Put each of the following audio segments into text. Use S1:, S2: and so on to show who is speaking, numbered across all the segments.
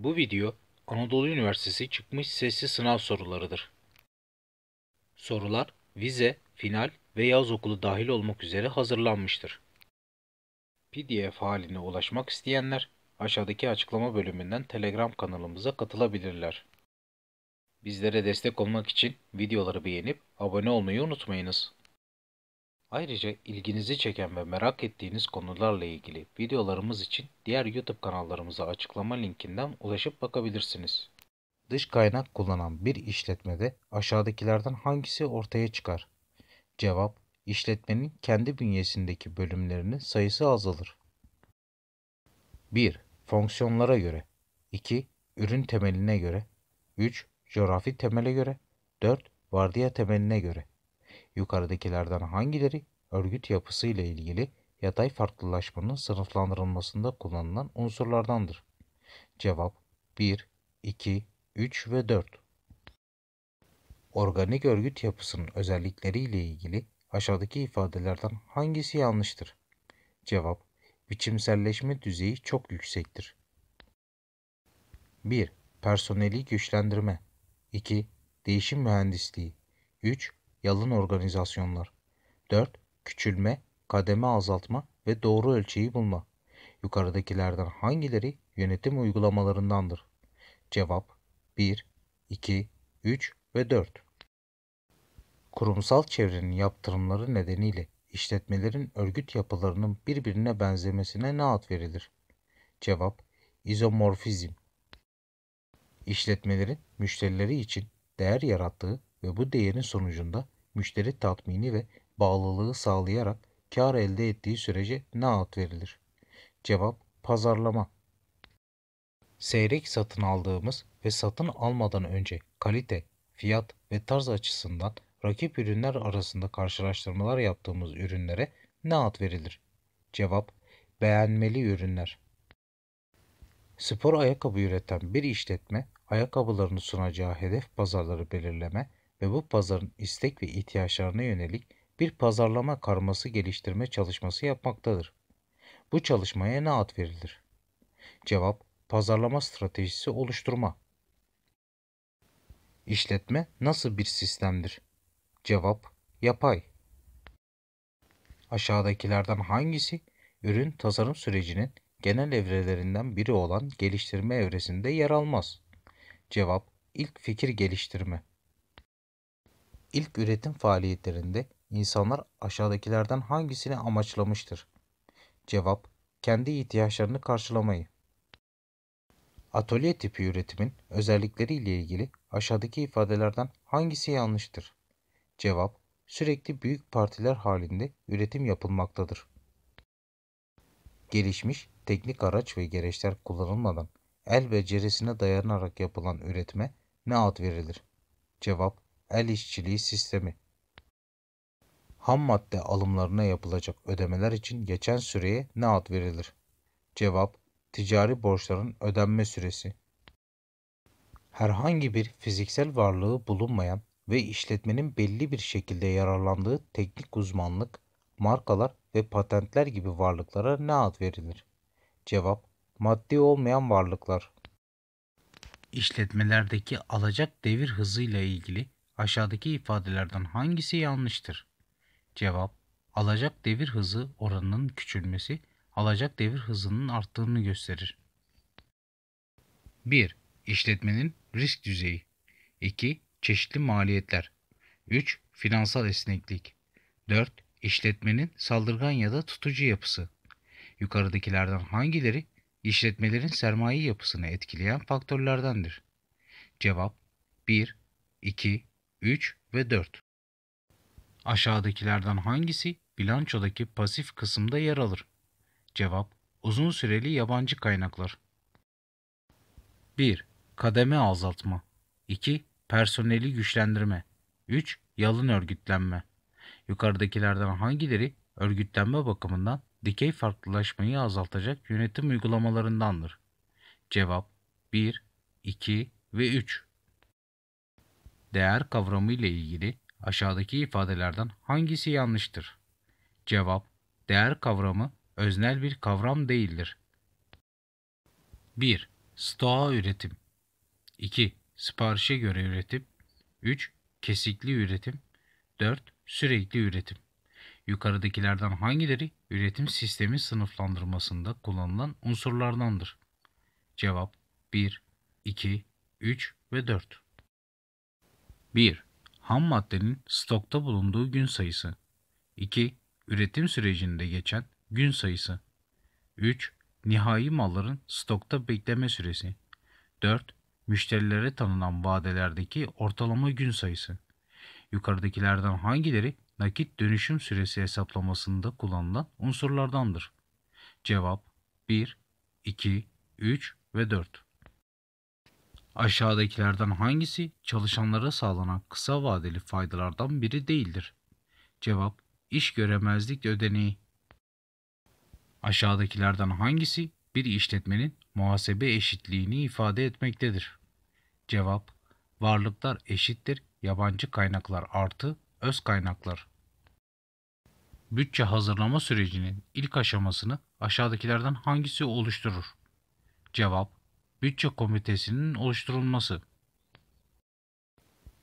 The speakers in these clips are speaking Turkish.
S1: Bu video Anadolu Üniversitesi çıkmış sesli sınav sorularıdır. Sorular vize, final ve yaz okulu dahil olmak üzere hazırlanmıştır. PDF haline ulaşmak isteyenler aşağıdaki açıklama bölümünden Telegram kanalımıza katılabilirler. Bizlere destek olmak için videoları beğenip abone olmayı unutmayınız. Ayrıca ilginizi çeken ve merak ettiğiniz konularla ilgili videolarımız için diğer YouTube kanallarımıza açıklama linkinden ulaşıp bakabilirsiniz. Dış kaynak kullanan bir işletmede aşağıdakilerden hangisi ortaya çıkar? Cevap, işletmenin kendi bünyesindeki bölümlerinin sayısı azalır. 1. Fonksiyonlara göre 2. Ürün temeline göre 3. Coğrafi temele göre 4. Vardiya temeline göre Yukarıdakilerden hangileri örgüt yapısı ile ilgili yatay farklılaşmanın sınıflandırılmasında kullanılan unsurlardandır? Cevap 1, 2, 3 ve 4. Organik örgüt yapısının özellikleri ile ilgili aşağıdaki ifadelerden hangisi yanlıştır? Cevap Biçimselleşme düzeyi çok yüksektir. 1. Personeli güçlendirme 2. Değişim mühendisliği 3 yalın organizasyonlar. 4. Küçülme, kademe azaltma ve doğru ölçeği bulma. Yukarıdakilerden hangileri yönetim uygulamalarındandır? Cevap 1, 2, 3 ve 4. Kurumsal çevrenin yaptırımları nedeniyle işletmelerin örgüt yapılarının birbirine benzemesine ne ad verilir? Cevap izomorfizm. İşletmelerin müşterileri için değer yarattığı ve bu değerin sonucunda müşteri tatmini ve bağlılığı sağlayarak kar elde ettiği sürece ne ad verilir? Cevap pazarlama. Seyrek satın aldığımız ve satın almadan önce kalite, fiyat ve tarz açısından rakip ürünler arasında karşılaştırmalar yaptığımız ürünlere ne ad verilir? Cevap beğenmeli ürünler. Spor ayakkabı üreten bir işletme ayakkabılarını sunacağı hedef pazarları belirleme ve bu pazarın istek ve ihtiyaçlarına yönelik bir pazarlama karması geliştirme çalışması yapmaktadır. Bu çalışmaya ne ad verilir? Cevap: Pazarlama stratejisi oluşturma. İşletme nasıl bir sistemdir? Cevap: Yapay. Aşağıdakilerden hangisi ürün tasarım sürecinin genel evrelerinden biri olan geliştirme evresinde yer almaz? Cevap: İlk fikir geliştirme. İlk üretim faaliyetlerinde insanlar aşağıdakilerden hangisini amaçlamıştır? Cevap, kendi ihtiyaçlarını karşılamayı. Atölye tipi üretimin özellikleriyle ilgili aşağıdaki ifadelerden hangisi yanlıştır? Cevap, sürekli büyük partiler halinde üretim yapılmaktadır. Gelişmiş teknik araç ve gereçler kullanılmadan el becerisine dayanarak yapılan üretime ne ad verilir? Cevap, el işçiliği sistemi. Ham madde alımlarına yapılacak ödemeler için geçen süreye ne ad verilir? Cevap: Ticari borçların ödenme süresi. Herhangi bir fiziksel varlığı bulunmayan ve işletmenin belli bir şekilde yararlandığı teknik uzmanlık, markalar ve patentler gibi varlıklara ne ad verilir? Cevap: Maddi olmayan varlıklar. İşletmelerdeki alacak devir hızıyla ilgili Aşağıdaki ifadelerden hangisi yanlıştır? Cevap Alacak devir hızı oranının küçülmesi alacak devir hızının arttığını gösterir. 1. İşletmenin risk düzeyi 2. Çeşitli maliyetler 3. Finansal esneklik 4. İşletmenin saldırgan ya da tutucu yapısı Yukarıdakilerden hangileri işletmelerin sermaye yapısını etkileyen faktörlerdendir? Cevap 1, 2, 3 ve 4. Aşağıdakilerden hangisi bilançodaki pasif kısımda yer alır? Cevap: Uzun süreli yabancı kaynaklar. 1. Kademe azaltma. 2. Personeli güçlendirme. 3. Yalın örgütlenme. Yukarıdakilerden hangileri örgütlenme bakımından dikey farklılaşmayı azaltacak yönetim uygulamalarındandır? Cevap 1, 2 ve 3 değer kavramı ile ilgili aşağıdaki ifadelerden hangisi yanlıştır? Cevap: Değer kavramı öznel bir kavram değildir. 1. Stoğa üretim 2. Siparişe göre üretim 3. Kesikli üretim 4. Sürekli üretim Yukarıdakilerden hangileri üretim sistemi sınıflandırmasında kullanılan unsurlardandır? Cevap 1, 2, 3 ve 4 1. Ham maddenin stokta bulunduğu gün sayısı. 2. Üretim sürecinde geçen gün sayısı. 3. Nihai malların stokta bekleme süresi. 4. Müşterilere tanınan vadelerdeki ortalama gün sayısı. Yukarıdakilerden hangileri nakit dönüşüm süresi hesaplamasında kullanılan unsurlardandır? Cevap 1, 2, 3 ve 4. Aşağıdakilerden hangisi çalışanlara sağlanan kısa vadeli faydalardan biri değildir? Cevap İş göremezlik ödeneği. Aşağıdakilerden hangisi bir işletmenin muhasebe eşitliğini ifade etmektedir? Cevap varlıklar eşittir yabancı kaynaklar artı öz kaynaklar. Bütçe hazırlama sürecinin ilk aşamasını aşağıdakilerden hangisi oluşturur? Cevap Bütçe Komitesi'nin oluşturulması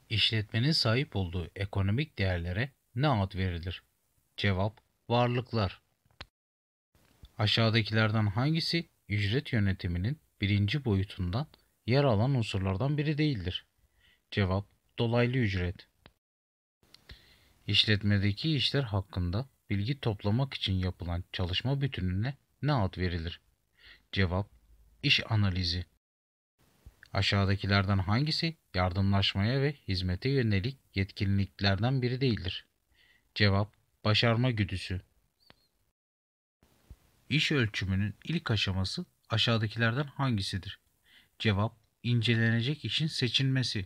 S1: İşletmenin sahip olduğu ekonomik değerlere ne ad verilir? Cevap varlıklar. Aşağıdakilerden hangisi ücret yönetiminin birinci boyutundan yer alan unsurlardan biri değildir? Cevap dolaylı ücret. İşletmedeki işler hakkında bilgi toplamak için yapılan çalışma bütününe ne ad verilir? Cevap İş analizi. Aşağıdakilerden hangisi yardımlaşmaya ve hizmete yönelik yetkinliklerden biri değildir? Cevap başarma güdüsü. İş ölçümünün ilk aşaması aşağıdakilerden hangisidir? Cevap İncelenecek işin seçilmesi.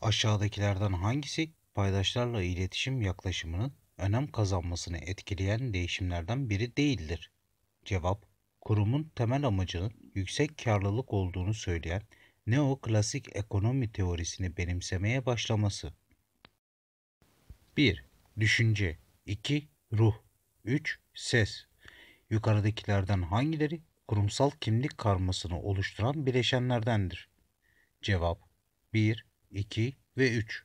S1: Aşağıdakilerden hangisi paydaşlarla iletişim yaklaşımının önem kazanmasını etkileyen değişimlerden biri değildir? Cevap kurumun temel amacının yüksek karlılık olduğunu söyleyen neoklasik ekonomi teorisini benimsemeye başlaması. 1. Düşünce 2. Ruh 3. Ses Yukarıdakilerden hangileri kurumsal kimlik karmasını oluşturan bileşenlerdendir? Cevap 1, 2 ve 3.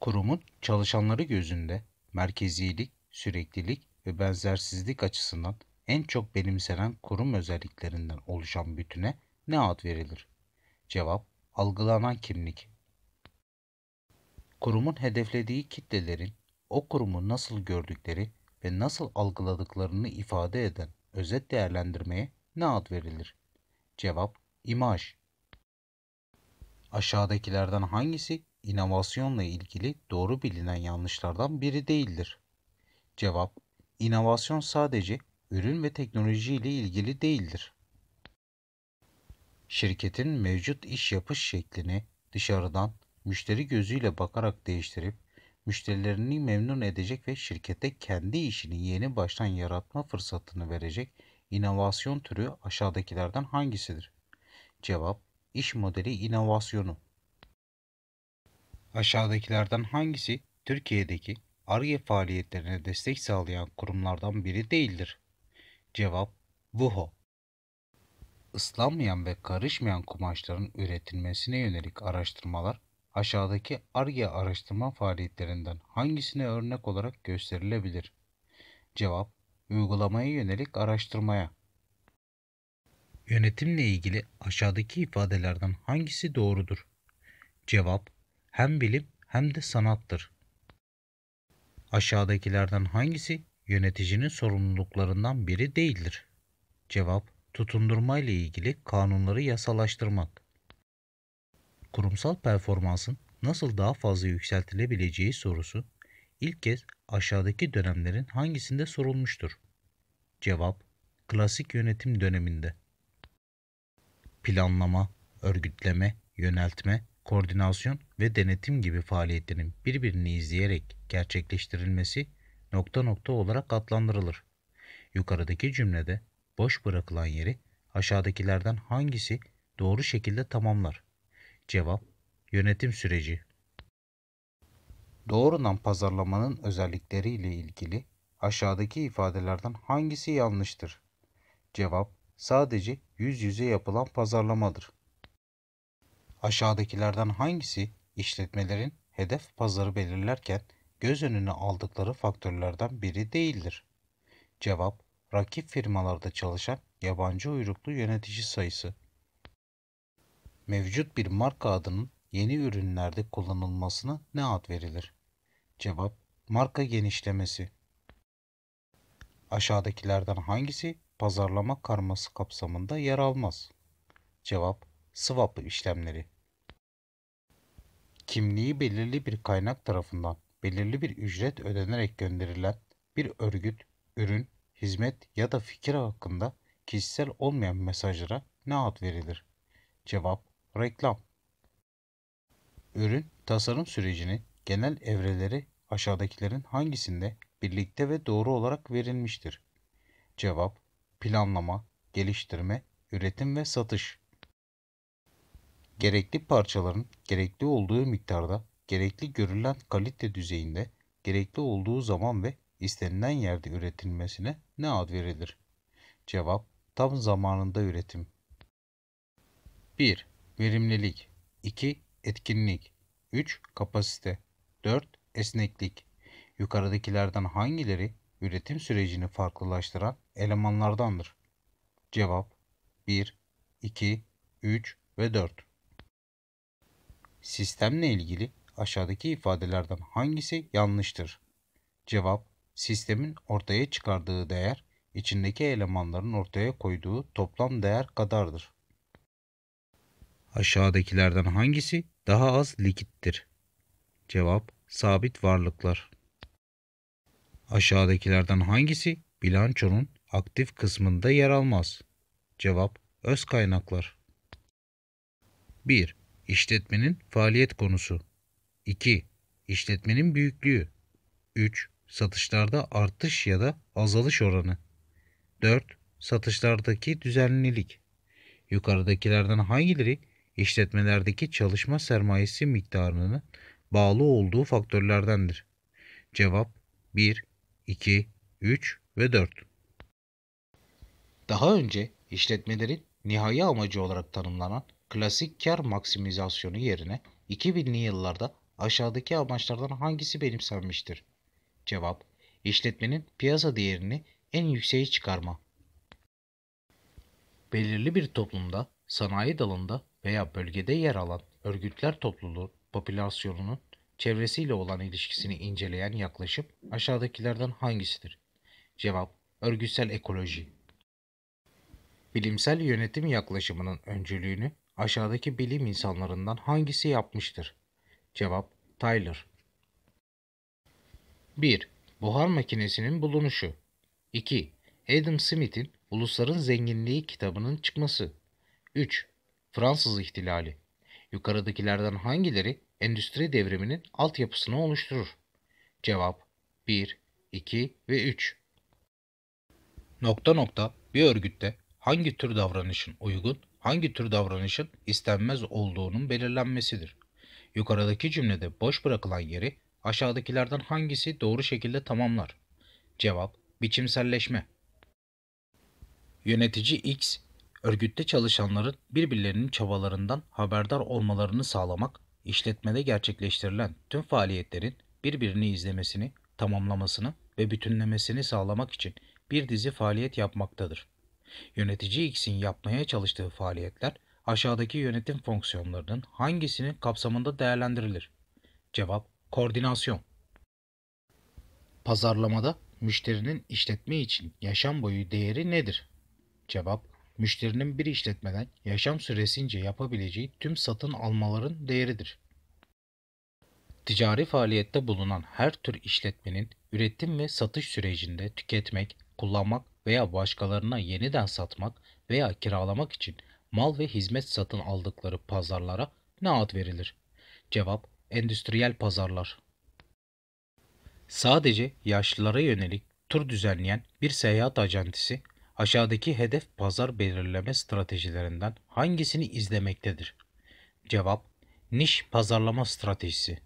S1: Kurumun çalışanları gözünde merkezilik, süreklilik ve benzersizlik açısından en çok benimsenen kurum özelliklerinden oluşan bütüne ne ad verilir? Cevap algılanan kimlik. Kurumun hedeflediği kitlelerin o kurumu nasıl gördükleri ve nasıl algıladıklarını ifade eden özet değerlendirmeye ne ad verilir? Cevap imaj. Aşağıdakilerden hangisi inovasyonla ilgili doğru bilinen yanlışlardan biri değildir? Cevap İnovasyon sadece ürün ve teknoloji ile ilgili değildir. Şirketin mevcut iş yapış şeklini dışarıdan müşteri gözüyle bakarak değiştirip müşterilerini memnun edecek ve şirkete kendi işini yeni baştan yaratma fırsatını verecek inovasyon türü aşağıdakilerden hangisidir? Cevap İş modeli inovasyonu. Aşağıdakilerden hangisi Türkiye'deki ARGE faaliyetlerine destek sağlayan kurumlardan biri değildir? Cevap Vuho. Islanmayan ve karışmayan kumaşların üretilmesine yönelik araştırmalar aşağıdaki ARGE araştırma faaliyetlerinden hangisine örnek olarak gösterilebilir? Cevap Uygulamaya yönelik araştırmaya. Yönetimle ilgili aşağıdaki ifadelerden hangisi doğrudur? Cevap hem bilim hem de sanattır. Aşağıdakilerden hangisi yöneticinin sorumluluklarından biri değildir. Cevap, tutundurma ile ilgili kanunları yasalaştırmak. Kurumsal performansın nasıl daha fazla yükseltilebileceği sorusu ilk kez aşağıdaki dönemlerin hangisinde sorulmuştur? Cevap, klasik yönetim döneminde. Planlama, örgütleme, yöneltme, koordinasyon ve denetim gibi faaliyetlerin birbirini izleyerek gerçekleştirilmesi nokta nokta olarak adlandırılır. Yukarıdaki cümlede boş bırakılan yeri aşağıdakilerden hangisi doğru şekilde tamamlar? Cevap yönetim süreci. Doğrudan pazarlamanın özellikleri ile ilgili aşağıdaki ifadelerden hangisi yanlıştır? Cevap sadece yüz yüze yapılan pazarlamadır. Aşağıdakilerden hangisi işletmelerin hedef pazarı belirlerken göz önüne aldıkları faktörlerden biri değildir. Cevap, rakip firmalarda çalışan yabancı uyruklu yönetici sayısı. Mevcut bir marka adının yeni ürünlerde kullanılmasına ne ad verilir? Cevap, marka genişlemesi. Aşağıdakilerden hangisi pazarlama karması kapsamında yer almaz? Cevap, swap işlemleri. Kimliği belirli bir kaynak tarafından belirli bir ücret ödenerek gönderilen bir örgüt, ürün, hizmet ya da fikir hakkında kişisel olmayan mesajlara ne ad verilir? Cevap reklam. Ürün tasarım sürecinin genel evreleri aşağıdakilerin hangisinde birlikte ve doğru olarak verilmiştir? Cevap planlama, geliştirme, üretim ve satış. Gerekli parçaların gerekli olduğu miktarda gerekli görülen kalite düzeyinde gerekli olduğu zaman ve istenilen yerde üretilmesine ne ad verilir? Cevap tam zamanında üretim. 1. Verimlilik 2. Etkinlik 3. Kapasite 4. Esneklik Yukarıdakilerden hangileri üretim sürecini farklılaştıran elemanlardandır? Cevap 1, 2, 3 ve 4. Sistemle ilgili aşağıdaki ifadelerden hangisi yanlıştır? Cevap sistemin ortaya çıkardığı değer içindeki elemanların ortaya koyduğu toplam değer kadardır. Aşağıdakilerden hangisi daha az likittir? Cevap sabit varlıklar. Aşağıdakilerden hangisi bilançonun aktif kısmında yer almaz? Cevap öz kaynaklar. 1. İşletmenin faaliyet konusu 2. İşletmenin büyüklüğü 3. Satışlarda artış ya da azalış oranı 4. Satışlardaki düzenlilik Yukarıdakilerden hangileri işletmelerdeki çalışma sermayesi miktarının bağlı olduğu faktörlerdendir? Cevap 1, 2, 3 ve 4. Daha önce işletmelerin nihai amacı olarak tanımlanan klasik kar maksimizasyonu yerine 2000'li yıllarda Aşağıdaki amaçlardan hangisi benimsenmiştir? Cevap İşletmenin piyasa değerini en yükseğe çıkarma. Belirli bir toplumda, sanayi dalında veya bölgede yer alan örgütler topluluğu popülasyonunun çevresiyle olan ilişkisini inceleyen yaklaşım aşağıdakilerden hangisidir? Cevap Örgütsel ekoloji. Bilimsel yönetim yaklaşımının öncülüğünü aşağıdaki bilim insanlarından hangisi yapmıştır? Cevap Tyler. 1. Buhar makinesinin bulunuşu. 2. Adam Smith'in Ulusların Zenginliği kitabının çıkması. 3. Fransız İhtilali. Yukarıdakilerden hangileri endüstri devriminin altyapısını oluşturur? Cevap 1, 2 ve 3. Nokta nokta bir örgütte hangi tür davranışın uygun, hangi tür davranışın istenmez olduğunun belirlenmesidir. Yukarıdaki cümlede boş bırakılan yeri aşağıdakilerden hangisi doğru şekilde tamamlar? Cevap biçimselleşme. Yönetici X, örgütte çalışanların birbirlerinin çabalarından haberdar olmalarını sağlamak, işletmede gerçekleştirilen tüm faaliyetlerin birbirini izlemesini, tamamlamasını ve bütünlemesini sağlamak için bir dizi faaliyet yapmaktadır. Yönetici X'in yapmaya çalıştığı faaliyetler aşağıdaki yönetim fonksiyonlarının hangisinin kapsamında değerlendirilir? Cevap koordinasyon. Pazarlamada müşterinin işletme için yaşam boyu değeri nedir? Cevap müşterinin bir işletmeden yaşam süresince yapabileceği tüm satın almaların değeridir. Ticari faaliyette bulunan her tür işletmenin üretim ve satış sürecinde tüketmek, kullanmak veya başkalarına yeniden satmak veya kiralamak için mal ve hizmet satın aldıkları pazarlara ne ad verilir? Cevap endüstriyel pazarlar. Sadece yaşlılara yönelik tur düzenleyen bir seyahat ajantisi aşağıdaki hedef pazar belirleme stratejilerinden hangisini izlemektedir? Cevap Niş pazarlama stratejisi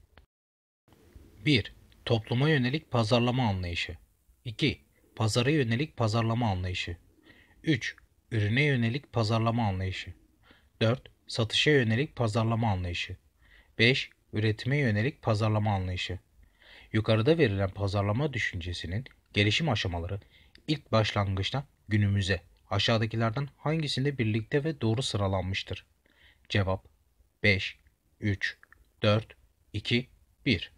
S1: 1. Topluma yönelik pazarlama anlayışı 2. Pazara yönelik pazarlama anlayışı 3. Ürüne yönelik pazarlama anlayışı. 4. Satışa yönelik pazarlama anlayışı. 5. Üretime yönelik pazarlama anlayışı. Yukarıda verilen pazarlama düşüncesinin gelişim aşamaları ilk başlangıçtan günümüze aşağıdakilerden hangisinde birlikte ve doğru sıralanmıştır? Cevap 5, 3, 4, 2, 1.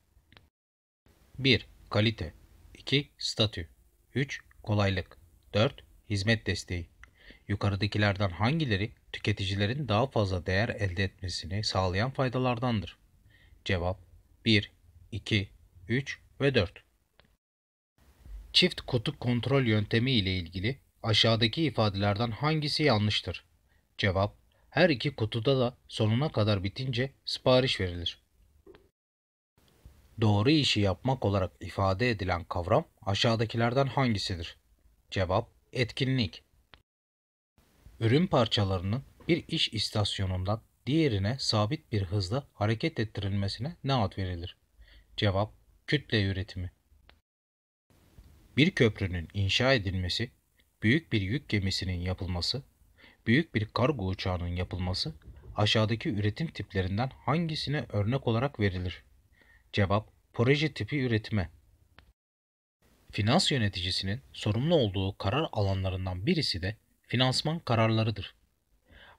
S1: 1. Kalite 2. Statü 3. Kolaylık 4. Hizmet desteği Yukarıdakilerden hangileri tüketicilerin daha fazla değer elde etmesini sağlayan faydalardandır? Cevap 1, 2, 3 ve 4. Çift kutu kontrol yöntemi ile ilgili aşağıdaki ifadelerden hangisi yanlıştır? Cevap her iki kutuda da sonuna kadar bitince sipariş verilir. Doğru işi yapmak olarak ifade edilen kavram aşağıdakilerden hangisidir? Cevap etkinlik. Ürün parçalarının bir iş istasyonundan diğerine sabit bir hızla hareket ettirilmesine ne ad verilir? Cevap kütle üretimi. Bir köprünün inşa edilmesi, büyük bir yük gemisinin yapılması, büyük bir kargo uçağının yapılması aşağıdaki üretim tiplerinden hangisine örnek olarak verilir? Cevap proje tipi üretime. Finans yöneticisinin sorumlu olduğu karar alanlarından birisi de finansman kararlarıdır.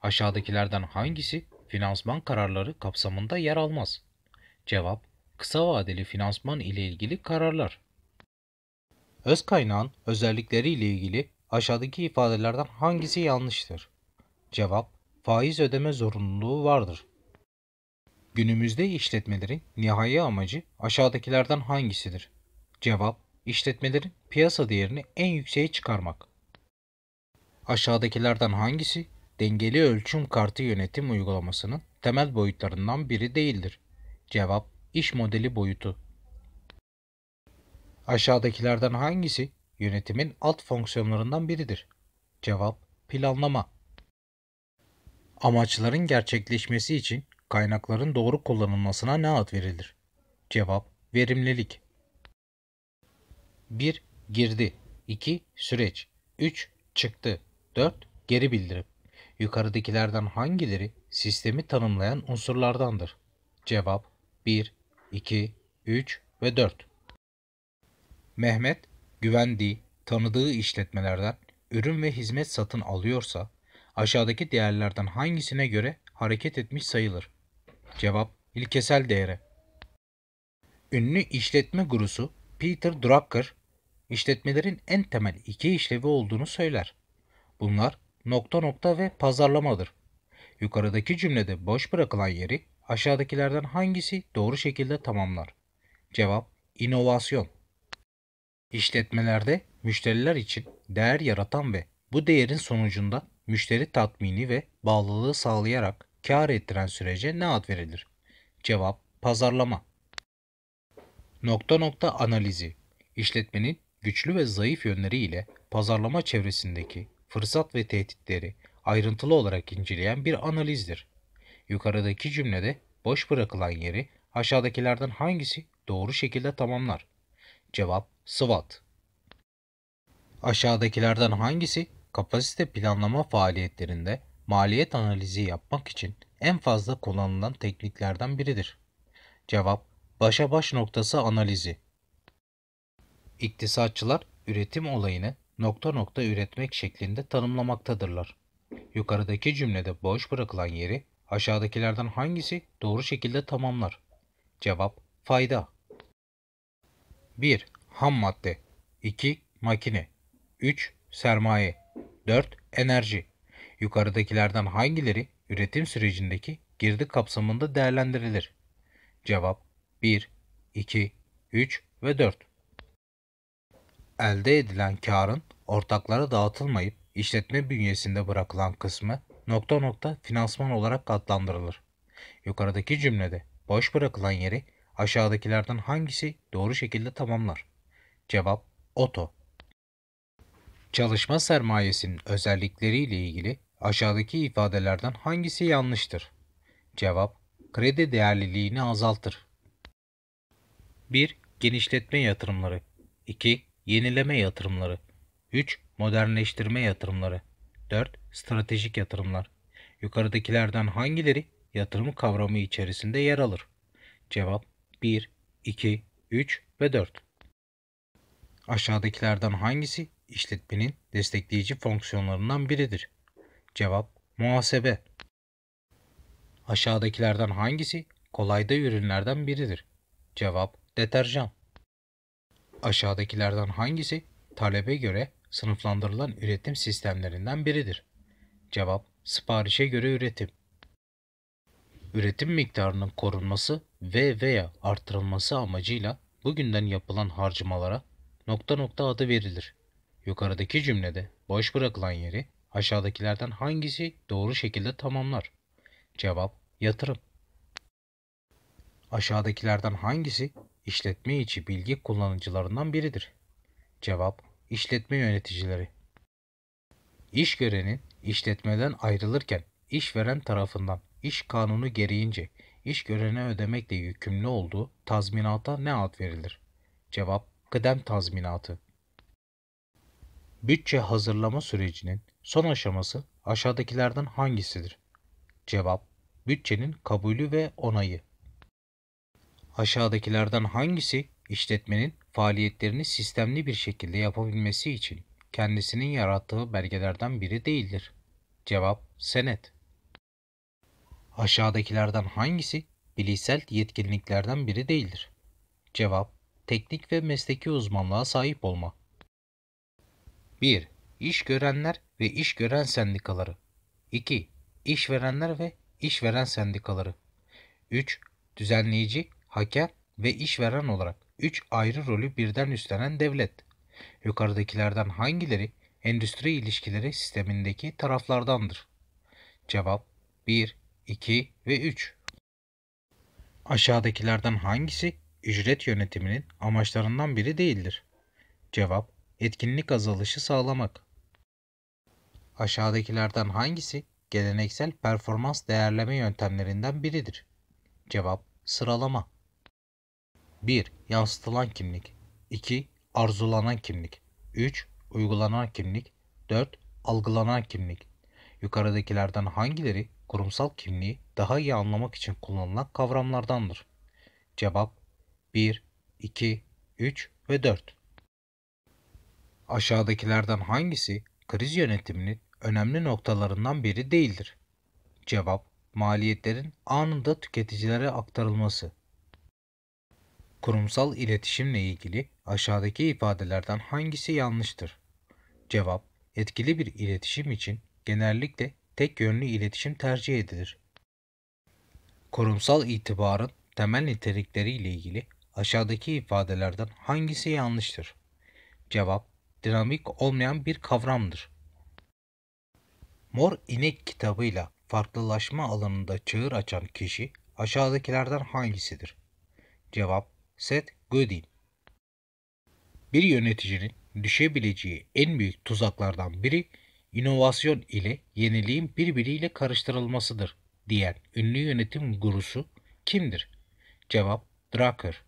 S1: Aşağıdakilerden hangisi finansman kararları kapsamında yer almaz? Cevap, kısa vadeli finansman ile ilgili kararlar. Öz kaynağın özellikleri ile ilgili aşağıdaki ifadelerden hangisi yanlıştır? Cevap, faiz ödeme zorunluluğu vardır. Günümüzde işletmelerin nihai amacı aşağıdakilerden hangisidir? Cevap, işletmelerin piyasa değerini en yükseğe çıkarmak. Aşağıdakilerden hangisi dengeli ölçüm kartı yönetim uygulamasının temel boyutlarından biri değildir? Cevap İş modeli boyutu. Aşağıdakilerden hangisi yönetimin alt fonksiyonlarından biridir? Cevap planlama. Amaçların gerçekleşmesi için kaynakların doğru kullanılmasına ne ad verilir? Cevap verimlilik. 1. Girdi 2. Süreç 3. Çıktı 4. Geri bildirim. Yukarıdakilerden hangileri sistemi tanımlayan unsurlardandır? Cevap 1, 2, 3 ve 4. Mehmet, güvendiği, tanıdığı işletmelerden ürün ve hizmet satın alıyorsa aşağıdaki değerlerden hangisine göre hareket etmiş sayılır? Cevap ilkesel değere. Ünlü işletme gurusu Peter Drucker işletmelerin en temel iki işlevi olduğunu söyler. Bunlar nokta nokta ve pazarlamadır. Yukarıdaki cümlede boş bırakılan yeri aşağıdakilerden hangisi doğru şekilde tamamlar? Cevap inovasyon. İşletmelerde müşteriler için değer yaratan ve bu değerin sonucunda müşteri tatmini ve bağlılığı sağlayarak kar ettiren sürece ne ad verilir? Cevap pazarlama. Nokta nokta analizi. İşletmenin güçlü ve zayıf yönleri ile pazarlama çevresindeki fırsat ve tehditleri ayrıntılı olarak inceleyen bir analizdir. Yukarıdaki cümlede boş bırakılan yeri aşağıdakilerden hangisi doğru şekilde tamamlar? Cevap SWOT. Aşağıdakilerden hangisi kapasite planlama faaliyetlerinde maliyet analizi yapmak için en fazla kullanılan tekniklerden biridir? Cevap başa baş noktası analizi. İktisatçılar üretim olayını nokta nokta üretmek şeklinde tanımlamaktadırlar. Yukarıdaki cümlede boş bırakılan yeri aşağıdakilerden hangisi doğru şekilde tamamlar? Cevap fayda. 1. Ham madde 2. Makine 3. Sermaye 4. Enerji Yukarıdakilerden hangileri üretim sürecindeki girdi kapsamında değerlendirilir? Cevap 1, 2, 3 ve 4 elde edilen karın ortaklara dağıtılmayıp işletme bünyesinde bırakılan kısmı nokta nokta finansman olarak adlandırılır. Yukarıdaki cümlede boş bırakılan yeri aşağıdakilerden hangisi doğru şekilde tamamlar? Cevap Oto. Çalışma sermayesinin özellikleriyle ilgili aşağıdaki ifadelerden hangisi yanlıştır? Cevap Kredi değerliliğini azaltır. 1. Genişletme yatırımları 2 yenileme yatırımları. 3. Modernleştirme yatırımları. 4. Stratejik yatırımlar. Yukarıdakilerden hangileri yatırım kavramı içerisinde yer alır? Cevap 1, 2, 3 ve 4. Aşağıdakilerden hangisi işletmenin destekleyici fonksiyonlarından biridir? Cevap muhasebe. Aşağıdakilerden hangisi kolayda ürünlerden biridir? Cevap deterjan. Aşağıdakilerden hangisi talebe göre sınıflandırılan üretim sistemlerinden biridir? Cevap siparişe göre üretim. Üretim miktarının korunması ve veya artırılması amacıyla bugünden yapılan harcamalara nokta nokta adı verilir. Yukarıdaki cümlede boş bırakılan yeri aşağıdakilerden hangisi doğru şekilde tamamlar? Cevap yatırım. Aşağıdakilerden hangisi işletme içi bilgi kullanıcılarından biridir. Cevap, işletme yöneticileri. İş görenin işletmeden ayrılırken işveren tarafından iş kanunu gereğince iş görene ödemekle yükümlü olduğu tazminata ne ad verilir? Cevap, kıdem tazminatı. Bütçe hazırlama sürecinin son aşaması aşağıdakilerden hangisidir? Cevap, bütçenin kabulü ve onayı. Aşağıdakilerden hangisi işletmenin faaliyetlerini sistemli bir şekilde yapabilmesi için kendisinin yarattığı belgelerden biri değildir? Cevap senet. Aşağıdakilerden hangisi bilişsel yetkinliklerden biri değildir? Cevap teknik ve mesleki uzmanlığa sahip olma. 1. İş görenler ve iş gören sendikaları. 2. İş verenler ve iş veren sendikaları. 3. Düzenleyici hakem ve işveren olarak üç ayrı rolü birden üstlenen devlet. Yukarıdakilerden hangileri endüstri ilişkileri sistemindeki taraflardandır? Cevap 1, 2 ve 3. Aşağıdakilerden hangisi ücret yönetiminin amaçlarından biri değildir? Cevap etkinlik azalışı sağlamak. Aşağıdakilerden hangisi geleneksel performans değerleme yöntemlerinden biridir? Cevap sıralama. 1. Yansıtılan kimlik 2. Arzulanan kimlik 3. Uygulanan kimlik 4. Algılanan kimlik Yukarıdakilerden hangileri kurumsal kimliği daha iyi anlamak için kullanılan kavramlardandır? Cevap 1, 2, 3 ve 4. Aşağıdakilerden hangisi kriz yönetiminin önemli noktalarından biri değildir? Cevap maliyetlerin anında tüketicilere aktarılması. Kurumsal iletişimle ilgili aşağıdaki ifadelerden hangisi yanlıştır? Cevap: Etkili bir iletişim için genellikle tek yönlü iletişim tercih edilir. Kurumsal itibarın temel nitelikleri ile ilgili aşağıdaki ifadelerden hangisi yanlıştır? Cevap: Dinamik olmayan bir kavramdır. Mor İnek kitabıyla farklılaşma alanında çığır açan kişi aşağıdakilerden hangisidir? Cevap Seth Godin. Bir yöneticinin düşebileceği en büyük tuzaklardan biri inovasyon ile yeniliğin birbiriyle karıştırılmasıdır diyen ünlü yönetim gurusu kimdir? Cevap Drucker.